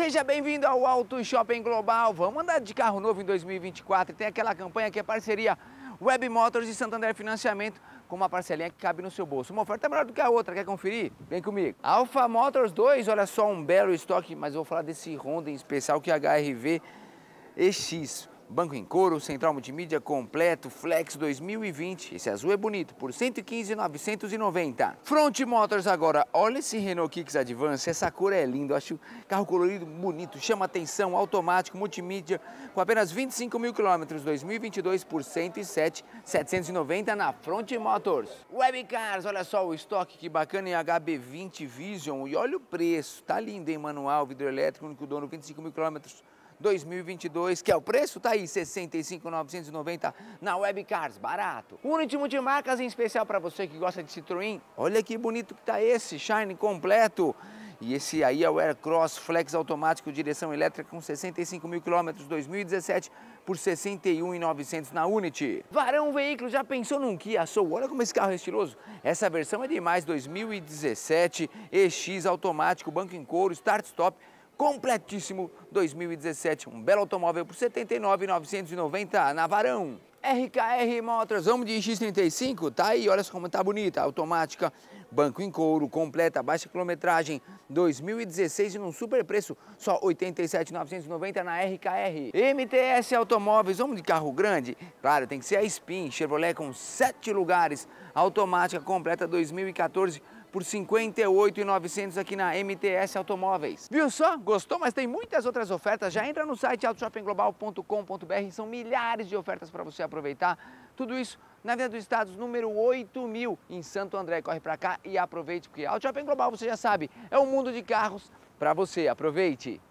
Seja bem-vindo ao Auto Shopping Global. Vamos andar de carro novo em 2024 tem aquela campanha que é parceria Web Motors e Santander Financiamento com uma parcelinha que cabe no seu bolso. Uma oferta é melhor do que a outra, quer conferir? Vem comigo. Alfa Motors 2, olha só, um belo estoque, mas eu vou falar desse Honda em especial que é HRV EX. Banco em couro, central multimídia completo, Flex 2020. Esse azul é bonito, por 115,990. Front Motors agora, olha esse Renault Kicks Advance, essa cor é linda, acho carro colorido bonito, chama atenção, automático, multimídia, com apenas 25 mil quilômetros, 2022 por 107,790 na Front Motors. Webcars, olha só o estoque, que bacana, em HB20 Vision, e olha o preço, tá lindo, hein, manual, vidro elétrico, único dono, 25 mil quilômetros, 2022, que é o preço, tá aí 65,990 na Webcars, barato. O último de marcas em especial para você que gosta de Citroën. Olha que bonito que tá esse, Shine completo. E esse aí é o Aircross Flex automático direção elétrica com 65 mil quilômetros 2017 por 61,900 na Unity. Varão veículo, já pensou num Kia Soul? Olha como esse carro é estiloso. Essa versão é demais, 2017, EX automático, banco em couro, start-stop, completíssimo 2017. Um belo automóvel por R$ 79,990 na Varão. RKR Motors, vamos de X35, tá aí, olha só como tá bonita, automática, banco em couro, completa, baixa quilometragem, 2016 e num super preço, só 87,990 na RKR. MTS Automóveis, vamos de carro grande? Claro, tem que ser a Spin, Chevrolet com 7 lugares, automática, completa, 2014, por R$ 58,900 aqui na MTS Automóveis. Viu só? Gostou? Mas tem muitas outras ofertas. Já entra no site autoshoppingglobal.com.br, são milhares de ofertas para você aproveitar. Tudo isso na Via dos Estados, número 8000, em Santo André. Corre para cá e aproveite, porque Auto Shopping Global, você já sabe, é um mundo de carros para você. Aproveite!